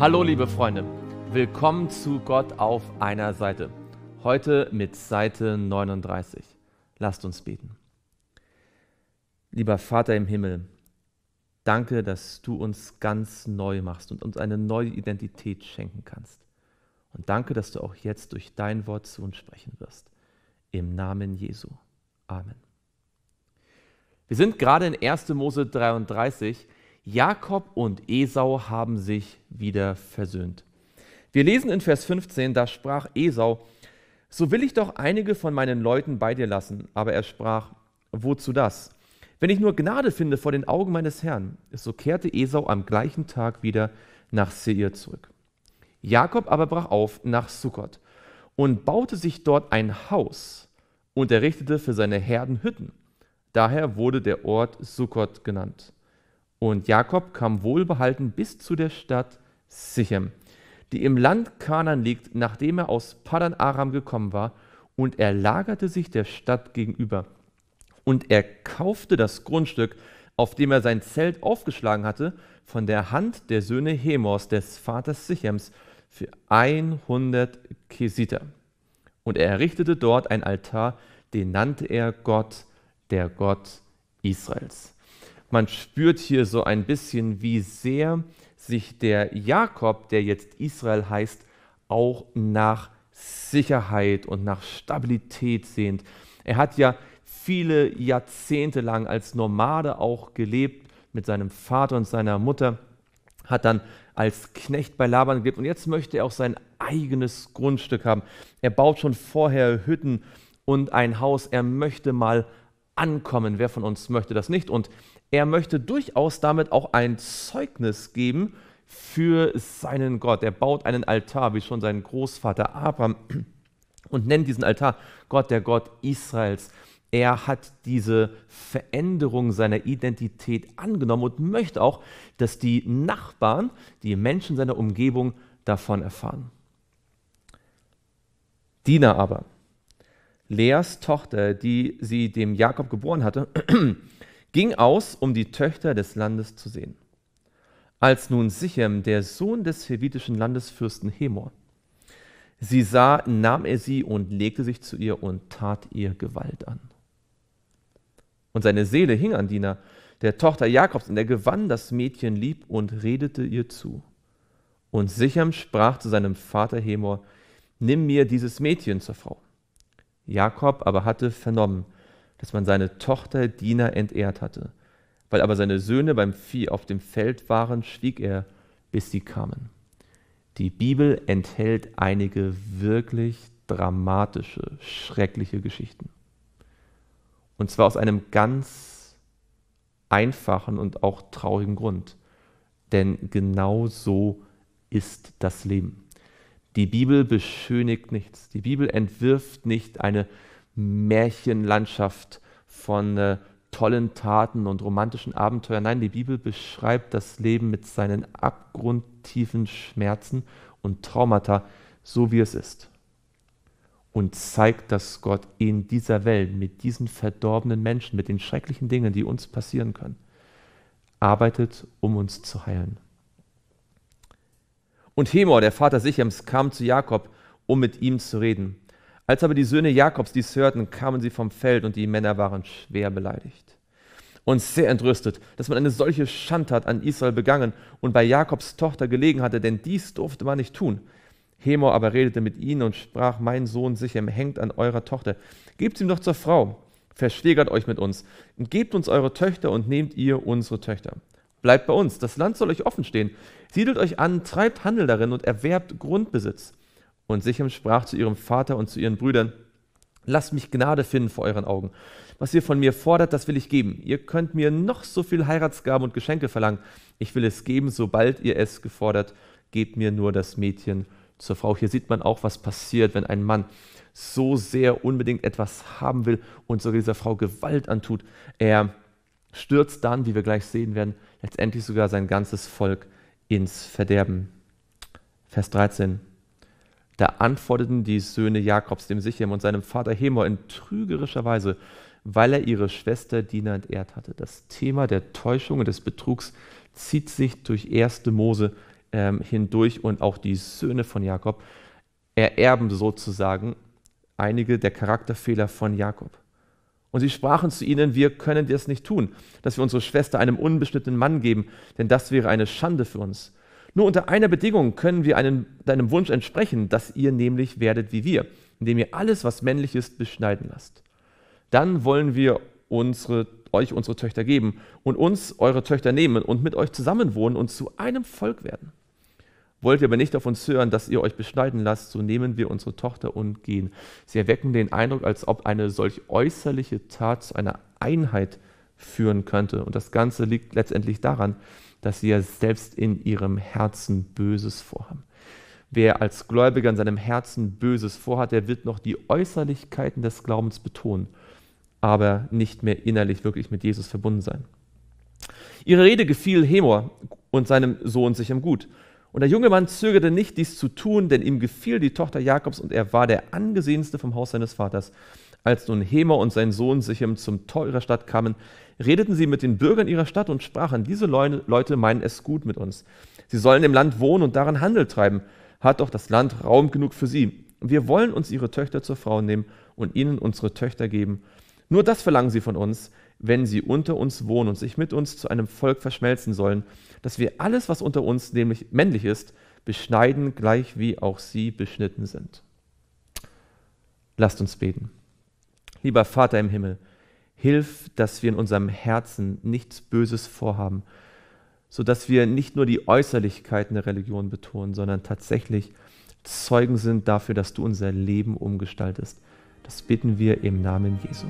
Hallo liebe Freunde, willkommen zu Gott auf einer Seite. Heute mit Seite 39. Lasst uns beten. Lieber Vater im Himmel, danke, dass du uns ganz neu machst und uns eine neue Identität schenken kannst. Und danke, dass du auch jetzt durch dein Wort zu uns sprechen wirst. Im Namen Jesu. Amen. Wir sind gerade in 1. Mose 33 Jakob und Esau haben sich wieder versöhnt. Wir lesen in Vers 15, da sprach Esau, so will ich doch einige von meinen Leuten bei dir lassen. Aber er sprach, wozu das? Wenn ich nur Gnade finde vor den Augen meines Herrn. So kehrte Esau am gleichen Tag wieder nach Seir zurück. Jakob aber brach auf nach Sukkot und baute sich dort ein Haus und errichtete für seine Herden Hütten. Daher wurde der Ort Sukkot genannt. Und Jakob kam wohlbehalten bis zu der Stadt Sichem, die im Land Kanan liegt, nachdem er aus Padan Aram gekommen war, und er lagerte sich der Stadt gegenüber. Und er kaufte das Grundstück, auf dem er sein Zelt aufgeschlagen hatte, von der Hand der Söhne Hemors, des Vaters Sichems, für 100 Kesiter. Und er errichtete dort ein Altar, den nannte er Gott, der Gott Israels man spürt hier so ein bisschen, wie sehr sich der Jakob, der jetzt Israel heißt, auch nach Sicherheit und nach Stabilität sehnt. Er hat ja viele Jahrzehnte lang als Nomade auch gelebt mit seinem Vater und seiner Mutter, hat dann als Knecht bei Laban gelebt und jetzt möchte er auch sein eigenes Grundstück haben. Er baut schon vorher Hütten und ein Haus, er möchte mal ankommen. Wer von uns möchte das nicht? Und er möchte durchaus damit auch ein Zeugnis geben für seinen Gott. Er baut einen Altar, wie schon sein Großvater Abraham, und nennt diesen Altar Gott, der Gott Israels. Er hat diese Veränderung seiner Identität angenommen und möchte auch, dass die Nachbarn, die Menschen seiner Umgebung davon erfahren. Diener aber, Leas Tochter, die sie dem Jakob geboren hatte, ging aus, um die Töchter des Landes zu sehen. Als nun Sichem, der Sohn des hevitischen Landesfürsten Hemor, sie sah, nahm er sie und legte sich zu ihr und tat ihr Gewalt an. Und seine Seele hing an Dina, der Tochter Jakobs, und er gewann das Mädchen lieb und redete ihr zu. Und Sichem sprach zu seinem Vater Hemor, Nimm mir dieses Mädchen zur Frau Jakob aber hatte vernommen, dass man seine Tochter Dina entehrt hatte. Weil aber seine Söhne beim Vieh auf dem Feld waren, schwieg er, bis sie kamen. Die Bibel enthält einige wirklich dramatische, schreckliche Geschichten. Und zwar aus einem ganz einfachen und auch traurigen Grund. Denn genau so ist das Leben. Die Bibel beschönigt nichts. Die Bibel entwirft nicht eine Märchenlandschaft von äh, tollen Taten und romantischen Abenteuern. Nein, die Bibel beschreibt das Leben mit seinen abgrundtiefen Schmerzen und Traumata, so wie es ist. Und zeigt, dass Gott in dieser Welt mit diesen verdorbenen Menschen, mit den schrecklichen Dingen, die uns passieren können, arbeitet, um uns zu heilen. Und Hemor, der Vater Sichems, kam zu Jakob, um mit ihm zu reden. Als aber die Söhne Jakobs dies hörten, kamen sie vom Feld und die Männer waren schwer beleidigt und sehr entrüstet, dass man eine solche Schandtat an Israel begangen und bei Jakobs Tochter gelegen hatte, denn dies durfte man nicht tun. Hemor aber redete mit ihnen und sprach: Mein Sohn Sichem hängt an eurer Tochter. Gebt ihm doch zur Frau, verschwägert euch mit uns gebt uns eure Töchter und nehmt ihr unsere Töchter. Bleibt bei uns, das Land soll euch offen stehen. Siedelt euch an, treibt Handel darin und erwerbt Grundbesitz. Und Sichem sprach zu ihrem Vater und zu ihren Brüdern, lasst mich Gnade finden vor euren Augen. Was ihr von mir fordert, das will ich geben. Ihr könnt mir noch so viel Heiratsgaben und Geschenke verlangen. Ich will es geben, sobald ihr es gefordert. Gebt mir nur das Mädchen zur Frau. Hier sieht man auch, was passiert, wenn ein Mann so sehr unbedingt etwas haben will und sogar dieser Frau Gewalt antut. Er stürzt dann, wie wir gleich sehen werden, letztendlich sogar sein ganzes Volk ins Verderben. Vers 13. Da antworteten die Söhne Jakobs dem Sichem und seinem Vater Hemor in trügerischer Weise, weil er ihre Schwester Dina entehrt hatte. Das Thema der Täuschung und des Betrugs zieht sich durch erste Mose ähm, hindurch und auch die Söhne von Jakob ererben sozusagen einige der Charakterfehler von Jakob. Und sie sprachen zu ihnen, wir können das nicht tun, dass wir unsere Schwester einem unbeschnittenen Mann geben, denn das wäre eine Schande für uns. Nur unter einer Bedingung können wir einen, deinem Wunsch entsprechen, dass ihr nämlich werdet wie wir, indem ihr alles, was männlich ist, beschneiden lasst. Dann wollen wir unsere, euch unsere Töchter geben und uns eure Töchter nehmen und mit euch zusammenwohnen und zu einem Volk werden. Wollt ihr aber nicht auf uns hören, dass ihr euch beschneiden lasst, so nehmen wir unsere Tochter und gehen. Sie erwecken den Eindruck, als ob eine solch äußerliche Tat zu einer Einheit führen könnte. Und das Ganze liegt letztendlich daran, dass sie ja selbst in ihrem Herzen Böses vorhaben. Wer als Gläubiger in seinem Herzen Böses vorhat, der wird noch die Äußerlichkeiten des Glaubens betonen, aber nicht mehr innerlich wirklich mit Jesus verbunden sein. Ihre Rede gefiel Hemor und seinem Sohn sich im gut. Und der junge Mann zögerte nicht, dies zu tun, denn ihm gefiel die Tochter Jakobs und er war der angesehenste vom Haus seines Vaters. Als nun Hemer und sein Sohn Sichem zum Tor ihrer Stadt kamen, redeten sie mit den Bürgern ihrer Stadt und sprachen, diese Leute meinen es gut mit uns. Sie sollen im Land wohnen und daran Handel treiben. Hat doch das Land Raum genug für sie. Wir wollen uns ihre Töchter zur Frau nehmen und ihnen unsere Töchter geben. Nur das verlangen sie von uns, wenn sie unter uns wohnen und sich mit uns zu einem Volk verschmelzen sollen, dass wir alles, was unter uns nämlich männlich ist, beschneiden, gleich wie auch sie beschnitten sind. Lasst uns beten. Lieber Vater im Himmel, hilf, dass wir in unserem Herzen nichts Böses vorhaben, sodass wir nicht nur die Äußerlichkeiten der Religion betonen, sondern tatsächlich Zeugen sind dafür, dass du unser Leben umgestaltest. Das bitten wir im Namen Jesu.